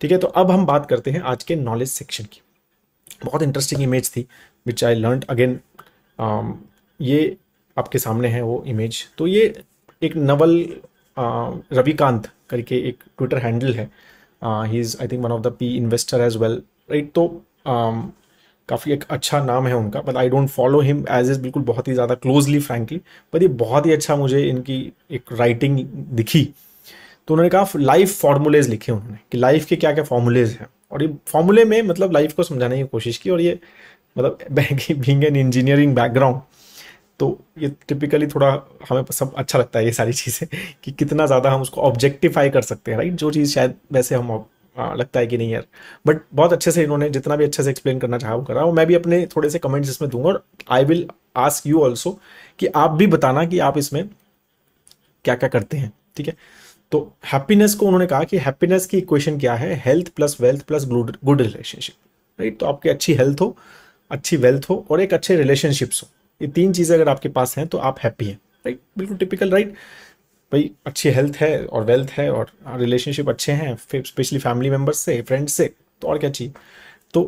ठीक है तो अब हम बात करते हैं आज के नॉलेज सेक्शन की बहुत इंटरेस्टिंग इमेज थी विच आई लर्न अगेन ये आपके सामने है वो इमेज तो ये एक नवल uh, रविकांत करके एक ट्विटर हैंडल है he is I think one of the P investor as well right तो um, काफ़ी एक अच्छा नाम है उनका but I don't follow him as is बिल्कुल बहुत ही ज़्यादा क्लोजली फ्रैंकली बट ये बहुत ही अच्छा मुझे इनकी एक राइटिंग दिखी तो उन्होंने कहा लाइफ फार्मूलेज लिखे उन्होंने कि लाइफ के क्या क्या फार्मूलेज हैं और ये फार्मूले में मतलब लाइफ को समझाने की कोशिश की और ये मतलब बींग एन इंजीनियरिंग बैकग्राउंड तो ये टिपिकली थोड़ा हमें सब अच्छा लगता है ये सारी चीज़ें कि कितना ज़्यादा हम उसको ऑब्जेक्टिफाई कर सकते हैं राइट जो चीज़ शायद वैसे हम लगता है कि नहीं यार बट बहुत अच्छे से इन्होंने जितना भी अच्छे से एक्सप्लेन करना चाहा वो करा और मैं भी अपने थोड़े से कमेंट्स इसमें दूंगा और I will ask you also कि आप भी बताना कि आप इसमें क्या क्या करते हैं ठीक है तो हैप्पीनेस को उन्होंने कहा कि हैप्पीनेस की इक्वेशन क्या है health plus wealth plus good relationship right तो आपकी अच्छी हेल्थ हो अच्छी वेल्थ हो और एक अच्छे रिलेशनशिप्स हो ये तीन चीज़ें अगर आपके पास हैं तो आप हैप्पी हैं राइट बिल्कुल टिपिकल राइट भाई अच्छी हेल्थ है और वेल्थ है और रिलेशनशिप अच्छे हैं फिर स्पेशली फैमिली मेम्बर्स से फ्रेंड्स से तो और क्या चाहिए तो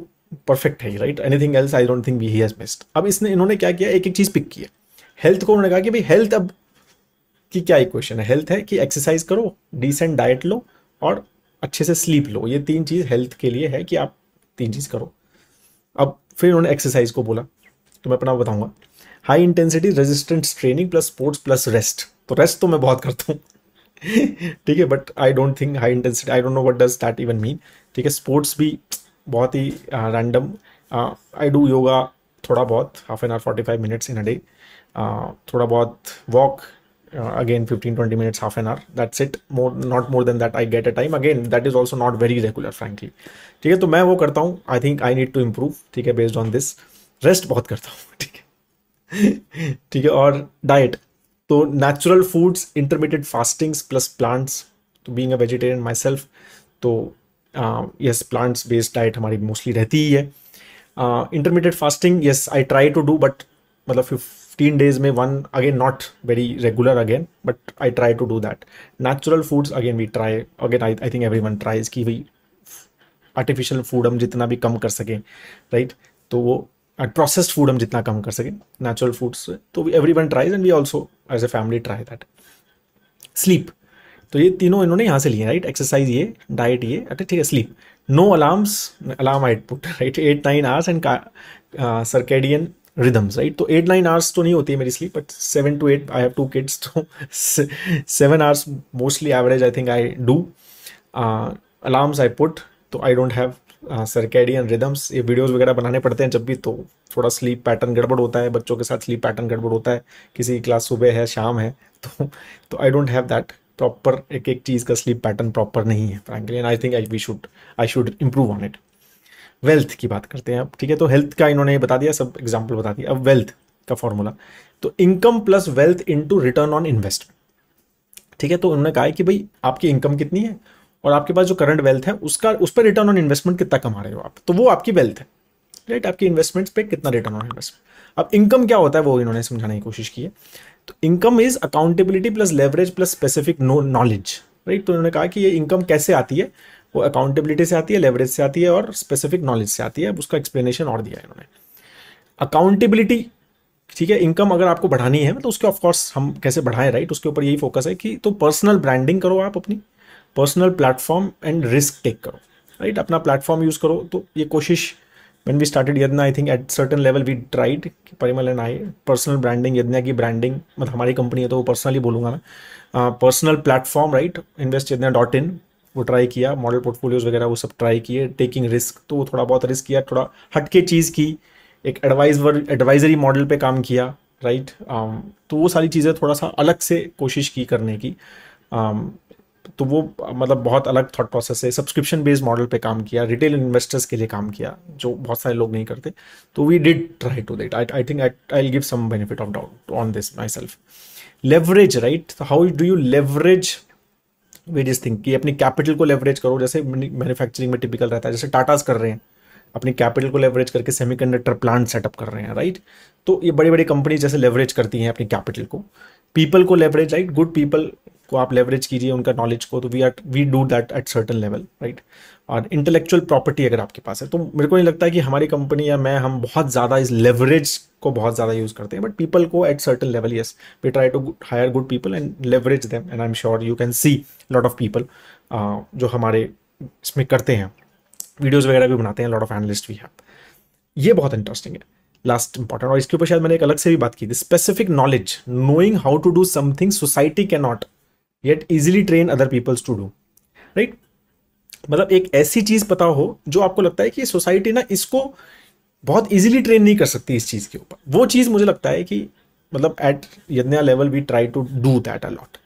परफेक्ट है right anything else I don't think we he has missed अब इसने इन्होंने क्या किया एक एक चीज़ पिक की है हेल्थ को उन्होंने कहा कि भाई हेल्थ अब कि क्या इक्वेशन है हेल्थ है कि एक्सरसाइज करो डिसेंट डाइट लो और अच्छे से स्लीप लो ये तीन चीज़ हेल्थ के लिए है कि आप तीन चीज़ करो अब फिर उन्होंने एक्सरसाइज को बोला तो मैं अपना बताऊंगा high intensity resistance training plus sports plus rest तो रेस्ट तो मैं बहुत करता हूँ ठीक है but I don't think high intensity I don't know what does that even mean ठीक है स्पोर्ट्स भी बहुत ही रैंडम आई डू योगा थोड़ा बहुत half an hour forty five minutes in a day थोड़ा बहुत walk uh, again 15 20 minutes half an hour that's it more not more than that i get a time again that is also not very regular frankly ठीक है तो मैं वो करता हूँ I think I need to improve ठीक है based on this rest बहुत करता हूँ ठीक है ठीक है और डाइट तो natural foods intermediate fastings plus plants तो being a vegetarian myself तो यस प्लांट्स बेस्ड डाइट हमारी मोस्टली रहती ही है intermediate fasting yes I try to do but मतलब डेज में one again not very regular again but I try to do that natural foods again we try again I I think everyone tries ki we artificial food हम जितना भी कम कर सकें right तो वो processed food हम जितना कम कर सकें नेचुरल फूड्स तो everyone tries and we also as a family try that sleep तो ये तीनों इन्होंने यहाँ से लिए राइट एक्सरसाइज ये डाइट ये अच्छा ठीक है sleep no alarms alarm output right eight nine hours and circadian rhythms right तो एट नाइन आवर्स तो नहीं होती है मेरी sleep but seven to eight I have two kids तो seven hours mostly average I think I do alarms I put तो I don't have circadian rhythms ये videos वगैरह बनाने पड़ते हैं जब भी तो थोड़ा स्लीप पैटर्न गड़बड़ होता है बच्चों के साथ स्लीप पैटर्न गड़बड़ होता है किसी की क्लास सुबह है शाम है तो तो I don't have that proper एक एक चीज़ का स्लीप पैटर्न प्रॉपर नहीं है frankly and I think I we should I should improve on it wealth की बात करते हैं अब ठीक है तो हेल्थ का इन्होंने बता दिया सब एग्जाम्पल बता दिया अब वेल्थ का फॉर्मूला तो income plus wealth in return on investment ठीक है तो उन्होंने कहा है कि भाई आपकी इनकम कितनी है और आपके पास जो करंट वेल्थ है उसका उस पर रिटर्न ऑन इन्वेस्टमेंट कितना कमा रहे हो आप तो वो आपकी वेल्थ है राइट आपकी इन्वेस्टमेंट्स पे कितना रिटर्न ऑन इन्वेस्टमेंट अब इनकम क्या होता है वो इन्होंने समझाने की कोशिश की है तो income is accountability plus leverage plus specific knowledge right तो उन्होंने कहा कि ये इनकम कैसे आती है वो अकाउंटेबिलिटी से आती है लेवरेज से आती है और स्पेसिफिक नॉलेज से आती है उसका एक्सप्लेनेशन और दिया है इन्होंने अकाउंटेबिलिटी ठीक है इनकम अगर आपको बढ़ानी है तो उसके ऑफकोर्स हम कैसे बढ़ाएं राइट उसके ऊपर यही फोकस है कि तो पर्सनल ब्रांडिंग करो आप अपनी personal platform and risk take करो राइट अपना प्लेटफॉर्म यूज़ करो तो ये कोशिश when we started Yadnya I think at certain level we tried Parimal and I personal branding Yadnya की ब्रांडिंग मतलब हमारी कंपनी है तो वो पर्सनली बोलूंगा मैं personal platform right invest Yadnya dot in वो ट्राई किया मॉडल पोर्टफोलियोज वगैरह वो सब ट्राई किए टेकिंग रिस्क तो वो थोड़ा बहुत रिस्क किया थोड़ा हटके चीज़ की एक एडवाइज एडवाइजरी मॉडल पे काम किया राइट um, तो वो सारी चीज़ें थोड़ा सा अलग से कोशिश की करने की um, तो वो मतलब बहुत अलग थॉट प्रोसेस है सब्सक्रिप्शन बेस्ड मॉडल पे काम किया रिटेल इन्वेस्टर्स के लिए काम किया जो बहुत सारे लोग नहीं करते तो we did try to that I think I give some benefit of doubt on this myself leverage right how do you leverage various think कि अपनी कैपिटल को लेवरेज करो जैसे मैन्युफैक्चरिंग में टिपिकल रहता है जैसे टाटास कर रहे हैं अपनी कैपिटल को लेवरेज करके सेमीकंडक्टर प्लांट सेटअप कर रहे हैं राइट तो ये बड़ी बड़ी कंपनी जैसे लेवरेज करती हैं अपनी कैपिटल को पीपल को लेवरेज राइट गुड पीपल को आप लेवरेज कीजिए उनका नॉलेज को तो we are we do that at certain level right और इंटेलेक्चुअल प्रॉपर्टी अगर आपके पास है तो मेरे को नहीं लगता है कि हमारी कंपनी या मैं हम बहुत ज़्यादा इस लेवरेज को बहुत ज़्यादा यूज़ करते हैं बट पीपल को at certain level yes we try to hire good people and leverage them and I am sure you can see lot of people जो हमारे इसमें करते हैं वीडियोज़ वगैरह भी बनाते हैं लॉट ऑफ एनालिस्ट भी है ये बहुत इंटरेस्टिंग है लास्ट इंपॉर्टेंट और इसके ऊपर शायद मैंने एक अलग से भी बात की थी specific knowledge knowing how to do something society can not yet easily train other peoples to do right मतलब एक ऐसी चीज़ पता हो जो आपको लगता है कि सोसाइटी ना इसको बहुत इजीली ट्रेन नहीं कर सकती इस चीज़ के ऊपर वो चीज़ मुझे लगता है कि मतलब at Yadnya level we try to do that a lot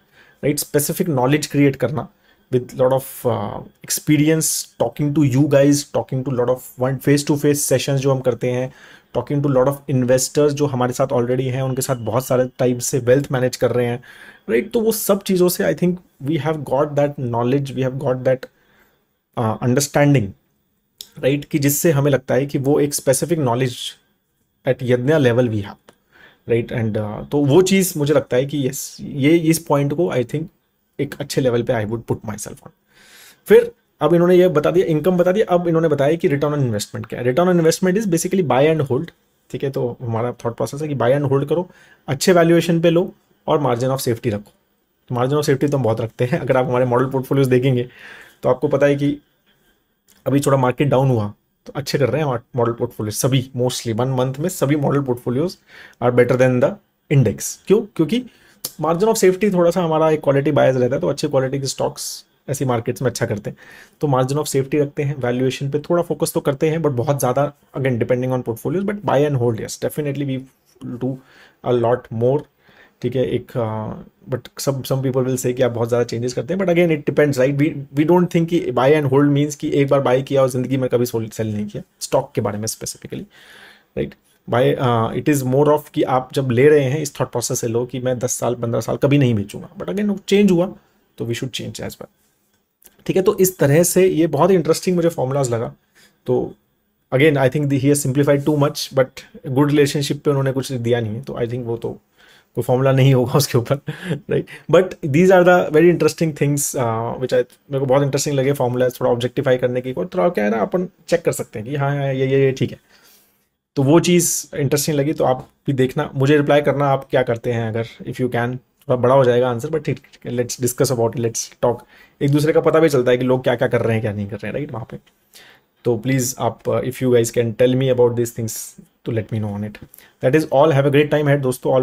right specific knowledge create करना with lot of experience talking to you guys talking to lot of one face to face session जो हम करते हैं talking to lot of investors जो हमारे साथ already हैं उनके साथ बहुत सारे टाइप से वेल्थ मैनेज कर रहे हैं राइट right? तो वो सब चीज़ों से I think we have got that knowledge we have got that understanding right कि जिससे हमें लगता है कि वो एक specific knowledge at Yadnya level we have right and तो वो चीज़ मुझे लगता है कि यस ये इस पॉइंट को आई थिंक एक अच्छे लेवल पे I would put myself on फिर अब इन्होंने ये बता दिया इनकम बता दिया अब इन्होंने बताया कि रिटर्न ऑन इन्वेस्टमेंट क्या है return on investment is basically buy and hold ठीक है तो हमारा थॉट प्रोसेस है कि बाय एंड होल्ड करो अच्छे वैल्यूएशन पे लो और मार्जिन ऑफ सेफ्टी रखो तो मार्जिन ऑफ सेफ्टी तो हम बहुत रखते हैं अगर आप हमारे मॉडल पोर्टफोलियोज देखेंगे तो आपको पता है कि अभी थोड़ा मार्केट डाउन हुआ तो अच्छे कर रहे हैं मॉडल पोर्टफोलियो सभी मोस्टली वन मंथ में सभी model portfolios are better than the index क्यों क्योंकि मार्जिन ऑफ सेफ्टी थोड़ा सा हमारा एक क्वालिटी बायस रहता है तो अच्छे क्वालिटी के स्टॉक्स ऐसी मार्केट्स में अच्छा करते हैं तो मार्जिन ऑफ सेफ्टी रखते हैं वैल्यूएशन पे थोड़ा फोकस तो करते हैं बट बहुत ज़्यादा again depending on portfolios but buy and hold yes definitely we do a lot more ठीक है एक बट सब सम पीपल विल से कि आप बहुत ज़्यादा चेंजेस करते हैं but again it depends right we we don't think कि बाय एंड होल्ड मीन्स कि एक बार बाय किया और ज़िंदगी में कभी सेल नहीं किया स्टॉक के बारे में specifically right buy it is more of कि आप जब ले रहे हैं इस थॉट प्रोसेस से लो कि मैं दस साल पंद्रह साल कभी नहीं बेचूंगा बट अगेन चेंज हुआ तो we should change as well ठीक है तो इस तरह से ये बहुत ही इंटरेस्टिंग मुझे फॉर्मूलाज लगा तो again I think he simplified too much but good relationship पे उन्होंने कुछ दिया नहीं है तो आई थिंक वो तो कोई फॉर्मूला नहीं होगा उसके ऊपर right but these are the very interesting things which I मेरे को बहुत इंटरेस्टिंग लगे फॉर्मूला थोड़ा ऑब्जेक्टिफाई करने की और थोड़ा क्या है ना अपन चेक कर सकते हैं कि हाँ, हाँ ये ये ये ठीक है तो वो चीज़ इंटरेस्टिंग लगी तो आप भी देखना मुझे रिप्लाई करना आप क्या करते हैं अगर इफ़ यू कैन थोड़ा बड़ा हो जाएगा आंसर बट ठीक let's discuss about let's talk एक दूसरे का पता भी चलता है कि लोग क्या क्या कर रहे हैं क्या नहीं कर रहे हैं राइट वहाँ पे तो प्लीज़ आप if you guys can tell me about this things to let me know on it that is all have a great time had दोस्तों